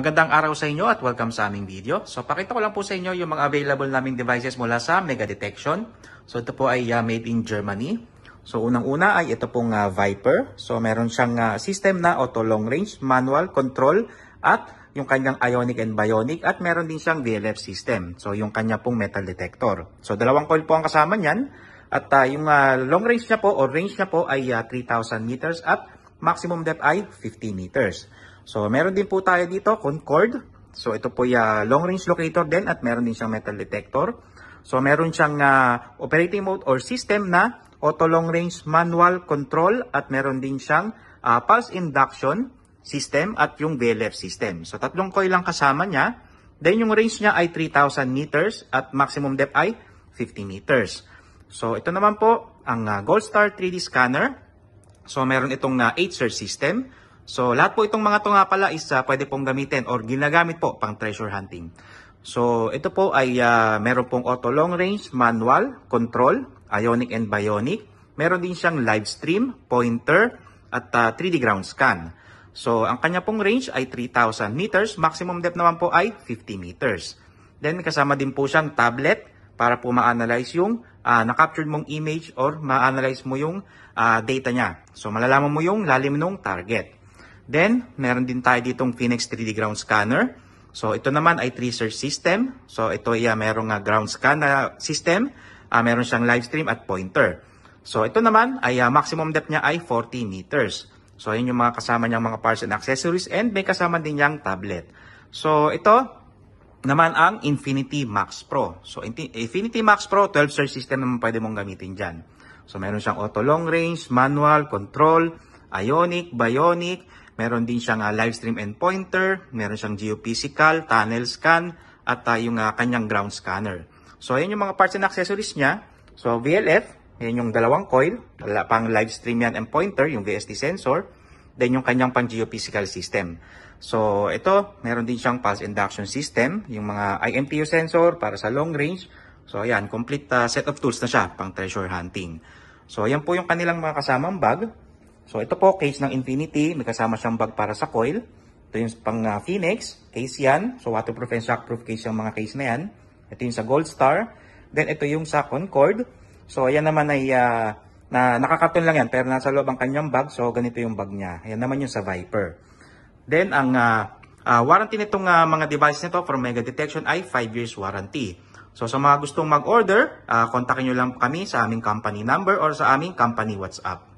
Magandang araw sa inyo at welcome sa aming video. So pakita ko lang po sa inyo yung mga available naming devices mula sa Mega Detection. So ito po ay uh, made in Germany. So unang-una ay ito pong uh, Viper. So meron siyang uh, system na auto long range, manual, control at yung kanyang ionic and bionic at meron din siyang VLF system. So yung kanya pong metal detector. So dalawang coil po ang kasama niyan at uh, yung uh, long range niya po or range niya po ay uh, 3,000 meters at maximum depth ay 50 meters. So, meron din po tayo dito, Concord. So, ito po yung ah, long range locator din at meron din siyang metal detector. So, meron siyang uh, operating mode or system na auto long range manual control at meron din siyang uh, pulse induction system at yung VLF system. So, tatlong coil lang kasama niya. Then, yung range niya ay 3,000 meters at maximum depth ay 50 meters. So, ito naman po ang uh, Gold Star 3D scanner. So, meron itong uh, 8-SIR system. So lahat po itong mga to nga pala is uh, pwede pong gamitin or ginagamit po pang treasure hunting. So ito po ay uh, meron pong auto long range, manual, control, ionic and bionic. Meron din siyang live stream, pointer, at uh, ah, 3D ground scan. So ang kanya pong range ay 3,000 meters, maximum depth naman po ay 50 meters. Then kasama din po siyang tablet para po ma-analyze yung uh, na-captured mong image or ma-analyze mo yung uh, data niya. So malalaman mo yung lalim ng target. Then, meron din tayo ditong Phoenix 3D ground scanner. So, ito naman ay tracer system. So, ito ay yeah, merong uh, ground scanner system. Uh, meron siyang live stream at pointer. So, ito naman ay uh, maximum depth niya ay 40 meters. So, yun yung mga kasama niyang mga parts and accessories and may kasama din niyang tablet. So, ito naman ang Infinity Max Pro. So, Infinity Max Pro, 12 search system naman pwede mong gamitin dyan. So, meron siyang auto long range, manual, control, ionic, bionic, Meron din siyang uh, live stream and pointer, meron siyang geophysical, tunnel scan, at uh, yung uh, kanyang ground scanner. So, ayan yung mga parts and accessories niya. So, VLF, ayan yung dalawang coil, pang live stream yan and pointer, yung VST sensor, then yung kanyang pang geophysical system. So, ito, meron din siyang pulse induction system, yung mga IMPU sensor para sa long range. So, ayan, complete uh, set of tools na siya pang treasure hunting. So, ayan po yung kanilang mga kasamang bag. So ito po, case ng Infinity. May kasama siyang bag para sa coil. Ito yung pang uh, Phoenix. Case yan. So waterproof and shockproof case yung mga case na yan. Ito yung sa Gold Star. Then ito yung sa Concord. So ayan naman ay uh, na, nakakaton lang yan pero nasa loob ang kanyang bag. So ganito yung bag niya. Ayan naman yung sa Viper. Then ang uh, uh, warranty nitong uh, mga device nito for Mega Detection ay 5 years warranty. So sa mga gustong mag-order, uh, kontakin nyo lang kami sa aming company number or sa aming company WhatsApp.